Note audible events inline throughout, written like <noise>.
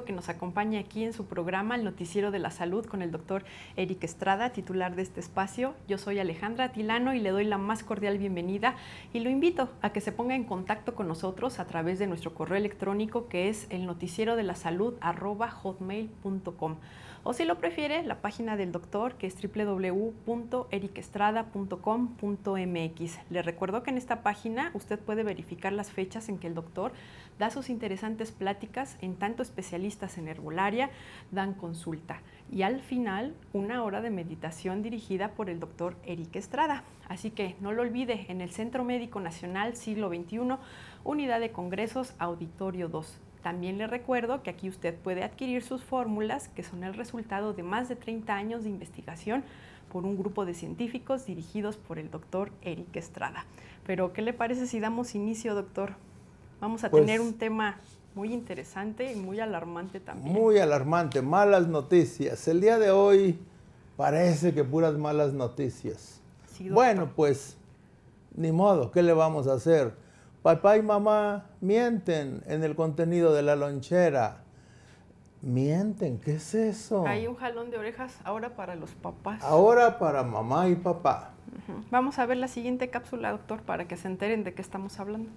que nos acompañe aquí en su programa El Noticiero de la Salud con el doctor Eric Estrada, titular de este espacio. Yo soy Alejandra Tilano y le doy la más cordial bienvenida y lo invito a que se ponga en contacto con nosotros a través de nuestro correo electrónico que es el noticiero de la salud hotmail.com o si lo prefiere la página del doctor que es www.ericestrada.com.mx. Le recuerdo que en esta página usted puede verificar las fechas en que el doctor da sus interesantes pláticas en tanto especialistas en herbolaria dan consulta y al final una hora de meditación dirigida por el doctor Eric Estrada. Así que no lo olvide, en el Centro Médico Nacional Siglo XXI, Unidad de Congresos, Auditorio 2. También le recuerdo que aquí usted puede adquirir sus fórmulas, que son el resultado de más de 30 años de investigación por un grupo de científicos dirigidos por el doctor Eric Estrada. Pero, ¿qué le parece si damos inicio, doctor? Vamos a pues tener un tema muy interesante y muy alarmante también. Muy alarmante, malas noticias. El día de hoy parece que puras malas noticias. bueno, pues ni modo, ¿qué le vamos a hacer? Papá y mamá mienten en el contenido de la lonchera. Mienten, ¿qué es eso? Hay un jalón de orejas ahora para los papás. Ahora para mamá y papá. Vamos a ver la siguiente cápsula, doctor, para que se enteren de qué estamos hablando.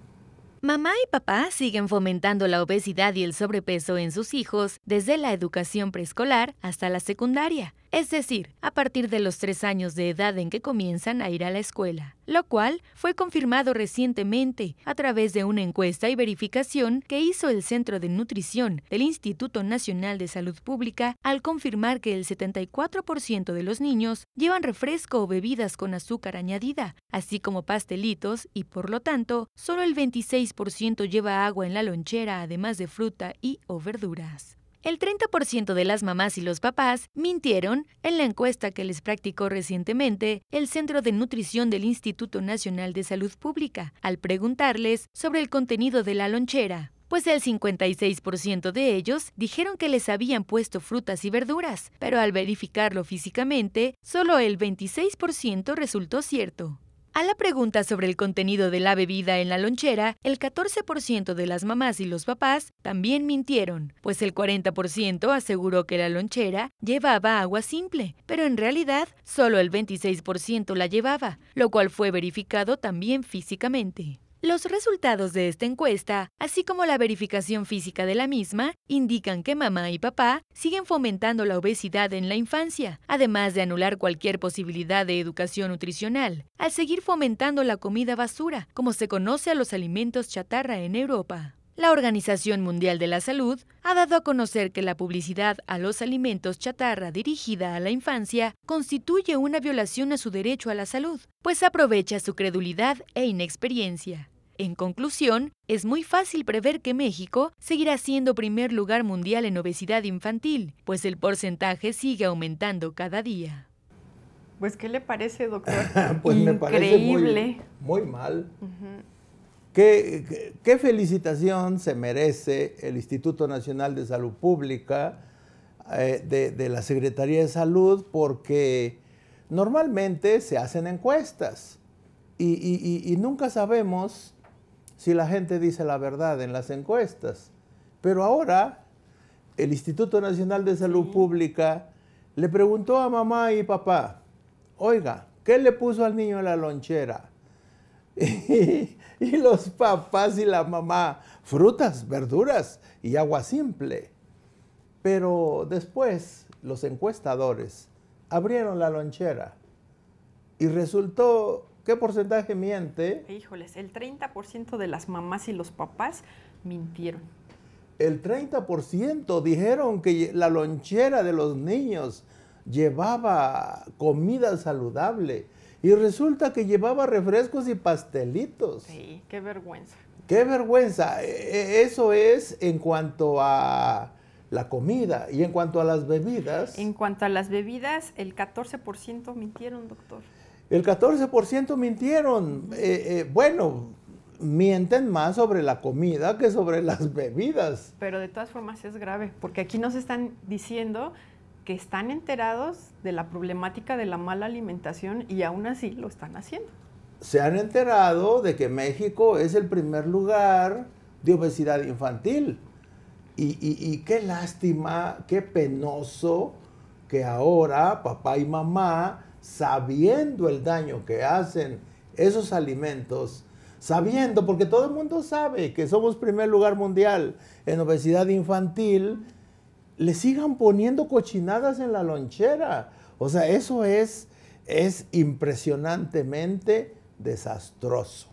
Mamá y papá siguen fomentando la obesidad y el sobrepeso en sus hijos desde la educación preescolar hasta la secundaria es decir, a partir de los tres años de edad en que comienzan a ir a la escuela, lo cual fue confirmado recientemente a través de una encuesta y verificación que hizo el Centro de Nutrición del Instituto Nacional de Salud Pública al confirmar que el 74% de los niños llevan refresco o bebidas con azúcar añadida, así como pastelitos y por lo tanto, solo el 26% lleva agua en la lonchera además de fruta y o verduras el 30% de las mamás y los papás mintieron en la encuesta que les practicó recientemente el Centro de Nutrición del Instituto Nacional de Salud Pública al preguntarles sobre el contenido de la lonchera pues el 56% de ellos dijeron que les habían puesto frutas y verduras, pero al verificarlo físicamente, solo el 26% resultó cierto. A la pregunta sobre el contenido de la bebida en la lonchera, el 14% de las mamás y los papás también mintieron, pues el 40% aseguró que la lonchera llevaba agua simple, pero en realidad solo el 26% la llevaba, lo cual fue verificado también físicamente. Los resultados de esta encuesta, así como la verificación física de la misma, indican que mamá y papá siguen fomentando la obesidad en la infancia, además de anular cualquier posibilidad de educación nutricional, al seguir fomentando la comida basura, como se conoce a los alimentos chatarra en Europa. La Organización Mundial de la Salud ha dado a conocer que la publicidad a los alimentos chatarra dirigida a la infancia constituye una violación a su derecho a la salud, pues aprovecha su credulidad e inexperiencia. En conclusión, es muy fácil prever que México seguirá siendo primer lugar mundial en obesidad infantil, pues el porcentaje sigue aumentando cada día. Pues, ¿qué le parece, doctor? <laughs> pues Increíble. me parece muy, mal. ¿Qué, felicitación se merece el Instituto Nacional de Salud Pública eh, de, la Secretaría de Salud? Porque normalmente se hacen encuestas y, y, nunca sabemos si la gente dice la verdad en las encuestas. Pero ahora el Instituto Nacional de Salud Pública le preguntó a mamá y papá, oiga, ¿qué le puso al niño en la lonchera? <laughs> y los papás y la mamá frutas, verduras y agua simple. Pero después los encuestadores abrieron la lonchera y resultó, ¿qué porcentaje miente? Híjoles, el 30% de las mamás y los papás mintieron. El 30% dijeron que la lonchera de los niños llevaba comida saludable y resulta que llevaba refrescos y pastelitos. Sí, qué vergüenza. Qué vergüenza. E, e, eso es en cuanto a la comida y en cuanto a las bebidas. En cuanto a las bebidas, el 14% mintieron, doctor. El 14% mintieron. Eh, eh, bueno, mienten más sobre la comida que sobre las bebidas. Pero de todas formas es grave, porque aquí nos están diciendo que están enterados de la problemática de la mala alimentación y aún así lo están haciendo. Se han enterado de que México es el primer lugar de obesidad infantil. Y, qué lástima, qué penoso que ahora papá y mamá, sabiendo el daño que hacen esos alimentos, sabiendo, porque todo el mundo sabe que somos primer lugar mundial en obesidad infantil, le sigan poniendo cochinadas en la lonchera. O sea, eso es, es impresionantemente desastroso.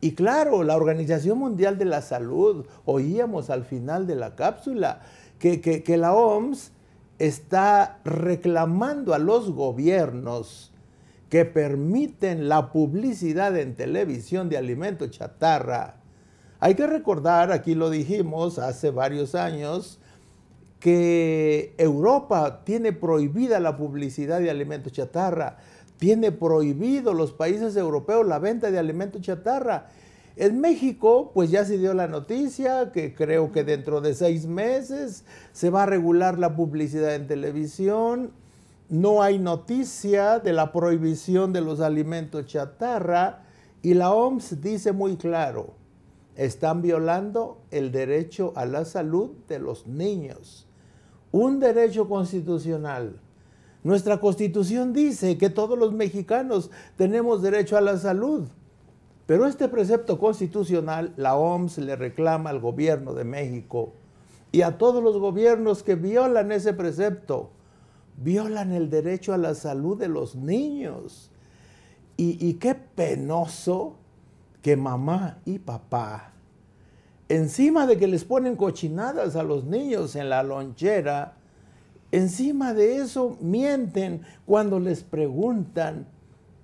Y claro, la Organización Mundial de la Salud, oíamos al final de la cápsula, que, la OMS está reclamando a los gobiernos que permiten la publicidad en televisión de alimento chatarra. Hay que recordar, aquí lo dijimos hace varios años, que Europa tiene prohibida la publicidad de alimentos chatarra, tiene prohibido los países europeos la venta de alimentos chatarra. En México, pues ya se dio la noticia que creo que dentro de seis meses se va a regular la publicidad en televisión. No hay noticia de la prohibición de los alimentos chatarra y la OMS dice muy claro, están violando el derecho a la salud de los niños un derecho constitucional. Nuestra constitución dice que todos los mexicanos tenemos derecho a la salud, pero este precepto constitucional la OMS le reclama al gobierno de México y a todos los gobiernos que violan ese precepto, violan el derecho a la salud de los niños. Y, qué penoso que mamá y papá encima de que les ponen cochinadas a los niños en la lonchera, encima de eso mienten cuando les preguntan,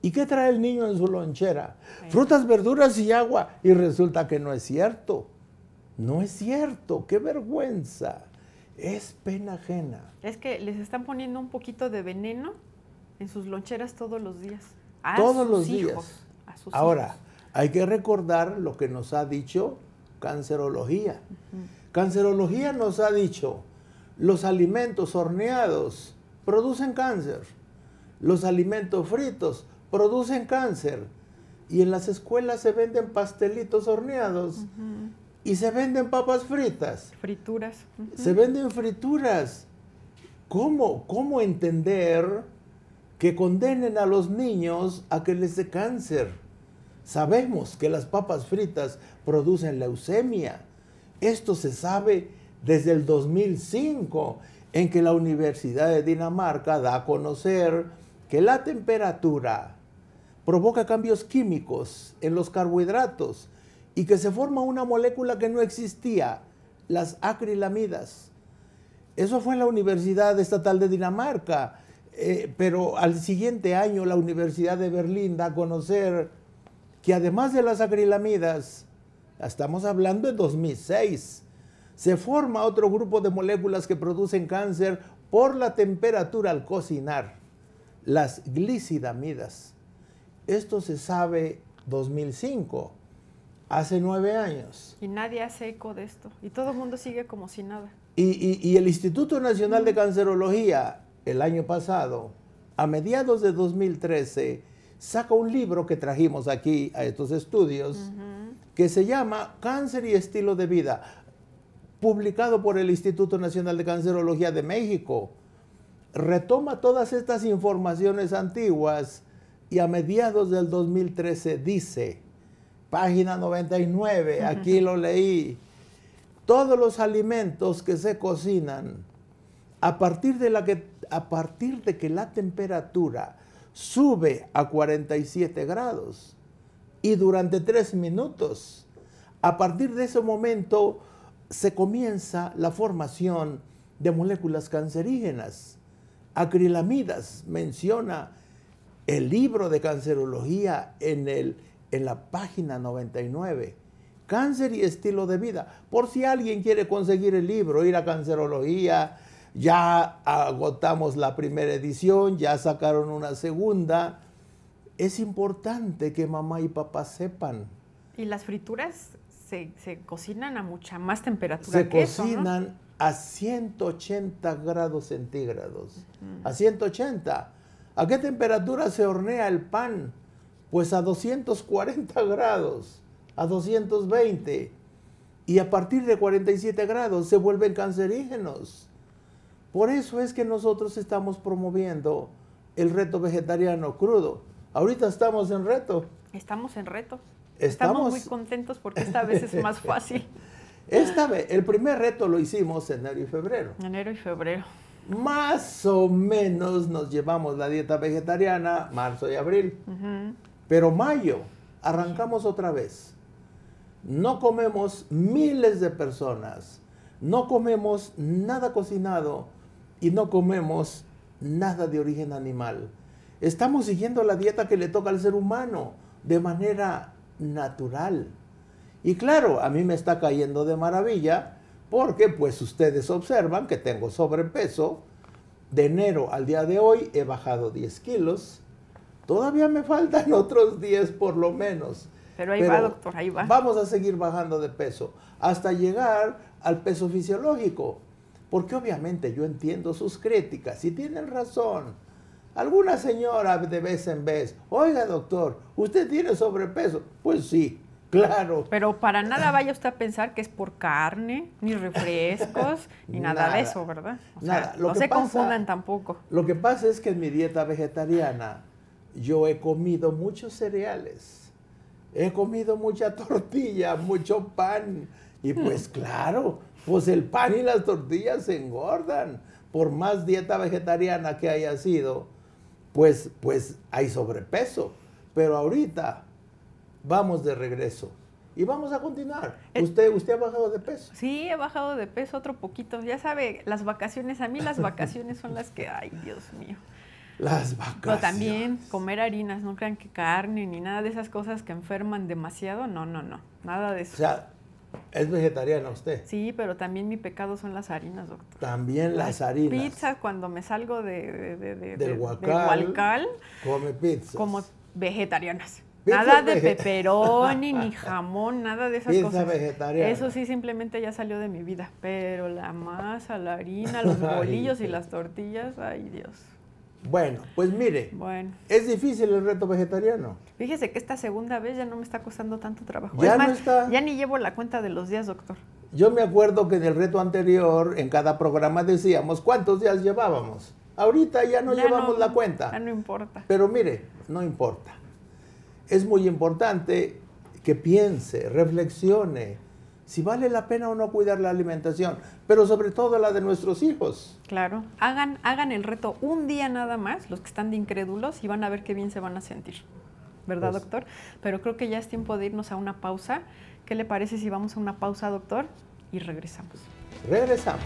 ¿y qué trae el niño en su lonchera? Frutas, verduras y agua. Y resulta que no es cierto. No es cierto, qué vergüenza. Es pena ajena. Es que les están poniendo un poquito de veneno en sus loncheras todos los días. todos los días. Ahora, hay que recordar lo que nos ha dicho cancerología. Cancerología nos ha dicho, los alimentos horneados producen cáncer, los alimentos fritos producen cáncer, y en las escuelas se venden pastelitos horneados y se venden papas fritas. Frituras. Se venden frituras. ¿Cómo entender que condenen a los niños a que les dé cáncer? Sabemos que las papas fritas producen leucemia. Esto se sabe desde el 2005, en que la Universidad de Dinamarca da a conocer que la temperatura provoca cambios químicos en los carbohidratos y que se forma una molécula que no existía, las acrilamidas. Eso fue en la Universidad Estatal de Dinamarca, eh, pero al siguiente año la Universidad de Berlín da a conocer que además de las acrilamidas, estamos hablando de 2006, se forma otro grupo de moléculas que producen cáncer por la temperatura al cocinar, las glicidamidas. Esto se sabe 2005, hace nueve años. Y nadie hace eco de esto, y todo el mundo sigue como si nada. Y, y el Instituto Nacional de mm. Cancerología, el año pasado, a mediados de 2013, saca un libro que trajimos aquí a estos estudios que se llama Cáncer y Estilo de Vida, publicado por el Instituto Nacional de Cancerología de México. Retoma todas estas informaciones antiguas y a mediados del 2013 dice, página 99, aquí lo <laughs> leí, todos los alimentos que se cocinan a partir de, la que, a partir de que la temperatura sube a 47 grados y durante tres minutos, a partir de ese momento, se comienza la formación de moléculas cancerígenas. Acrilamidas menciona el libro de cancerología en, el, en la página 99. Cáncer y estilo de vida. Por si alguien quiere conseguir el libro, ir a cancerología, ya agotamos la primera edición, ya sacaron una segunda. Es importante que mamá y papá sepan. Y las frituras se, cocinan a mucha más temperatura se que cocinan eso, ¿no? a 180 grados centígrados. A 180. ¿A qué temperatura se hornea el pan? Pues a 240 grados, a 220. Y a partir de 47 grados se vuelven cancerígenos. Por eso es que nosotros estamos promoviendo el reto vegetariano crudo. Ahorita estamos en reto. Estamos en reto. Estamos, muy contentos porque esta vez es más <laughs> fácil. Esta vez, el primer reto lo hicimos enero y febrero. Enero y febrero. Más o menos nos llevamos la dieta vegetariana marzo y abril. Pero mayo arrancamos otra vez. No comemos miles de personas. No comemos nada cocinado y no comemos nada de origen animal. Estamos siguiendo la dieta que le toca al ser humano de manera natural. Y claro, a mí me está cayendo de maravilla porque pues ustedes observan que tengo sobrepeso. De enero al día de hoy he bajado 10 kilos. Todavía me faltan <laughs> otros 10 por lo menos. Pero ahí va, doctor, ahí va. Vamos a seguir bajando de peso hasta llegar al peso fisiológico porque obviamente yo entiendo sus críticas y tienen razón. Alguna señora de vez en vez, oiga doctor, ¿usted tiene sobrepeso? Pues sí, claro. Pero para nada vaya usted a pensar que es por carne, ni refrescos, <laughs> ni nada, de eso, ¿verdad? no se confundan tampoco. Lo que pasa es que en mi dieta vegetariana yo he comido muchos cereales he comido mucha <laughs> tortilla, mucho pan. Y pues hmm. claro, pues el pan y las tortillas se engordan. Por más dieta vegetariana que haya sido, pues, pues hay sobrepeso. Pero ahorita vamos de regreso. Y vamos a continuar. Eh. Usted, usted ha bajado de peso. Sí, he bajado de peso otro poquito. Ya sabe, las vacaciones, a mí las vacaciones son las que, ay, Dios mío. Las vacaciones. Pero también comer harinas, no crean que carne ni nada de esas cosas que enferman demasiado. No, no, no. Nada de eso. O sea, es vegetariana usted. Sí, pero también mi pecado son las harinas, doctor. También las, harinas. Pizza, cuando me salgo de, del huacal, Come pizza. Como vegetarianas. nada de peperón, ni <laughs> jamón, nada de esas Pizza cosas. Vegetariana. Eso sí, simplemente ya salió de mi vida. Pero la masa, la harina, <laughs> los bolillos y las tortillas, ay Dios. Bueno, pues mire, es difícil el reto vegetariano. Fíjese que esta segunda vez ya no me está costando tanto trabajo. Ya, no está... ya ni llevo la cuenta de los días, doctor. Yo me acuerdo que en el reto anterior, en cada programa decíamos cuántos días llevábamos. Ahorita ya no llevamos la cuenta. Ya no importa. Pero mire, no importa. Es muy importante que piense, reflexione, si vale la pena o no cuidar la alimentación, pero sobre todo la de nuestros hijos. Claro, hagan, hagan el reto un día nada más, los que están de incrédulos, y van a ver qué bien se van a sentir. ¿Verdad, pues doctor? Pero creo que ya es tiempo de irnos a una pausa. ¿Qué le parece si vamos a una pausa, doctor? Y regresamos. Regresamos.